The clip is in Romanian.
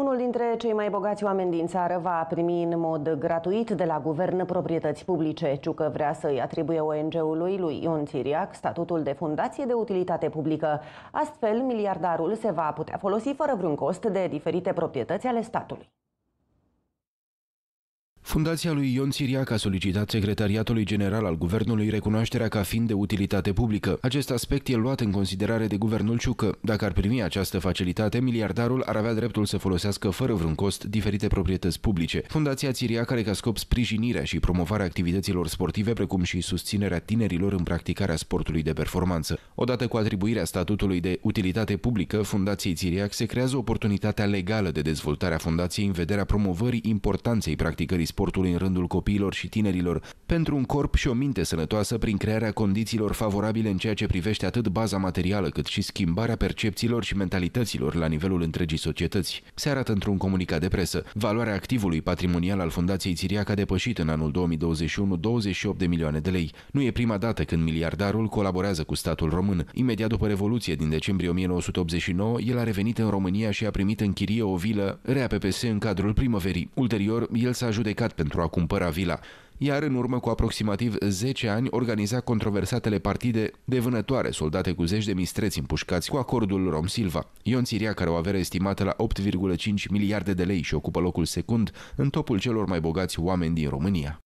Unul dintre cei mai bogați oameni din țară va primi în mod gratuit de la guvern proprietăți publice. Ciucă vrea să-i atribuie ONG-ului lui Ion Țiriac statutul de fundație de utilitate publică. Astfel, miliardarul se va putea folosi fără vreun cost de diferite proprietăți ale statului. Fundația lui Ion Siriac a solicitat Secretariatului General al Guvernului recunoașterea ca fiind de utilitate publică. Acest aspect e luat în considerare de Guvernul Ciucă. Dacă ar primi această facilitate, miliardarul ar avea dreptul să folosească fără vreun cost diferite proprietăți publice. Fundația Siriac are ca scop sprijinirea și promovarea activităților sportive, precum și susținerea tinerilor în practicarea sportului de performanță. Odată cu atribuirea statutului de utilitate publică, Fundației Siriac se creează oportunitatea legală de dezvoltare a fundației în vederea promovării importanței practicării sportive sportului în rândul copiilor și tinerilor, pentru un corp și o minte sănătoasă prin crearea condițiilor favorabile în ceea ce privește atât baza materială cât și schimbarea percepțiilor și mentalităților la nivelul întregii societăți. Se arată într-un comunicat de presă. Valoarea activului patrimonial al Fundației Țiriac a depășit în anul 2021 28 de milioane de lei. Nu e prima dată când miliardarul colaborează cu statul român. Imediat după Revoluție din decembrie 1989, el a revenit în România și a primit în chirie o vilă rea PPS în cadrul primăverii. Ulterior, el s-a judecat miliard pentru a cumpăra vila, iar în urmă cu aproximativ 10 ani organiza controversatele partide de vânătoare soldate cu zeci de mistreți împușcați cu acordul Rom Silva. Ion Siria, care o avere estimată la 8,5 miliarde de lei și ocupă locul secund în topul celor mai bogați oameni din România.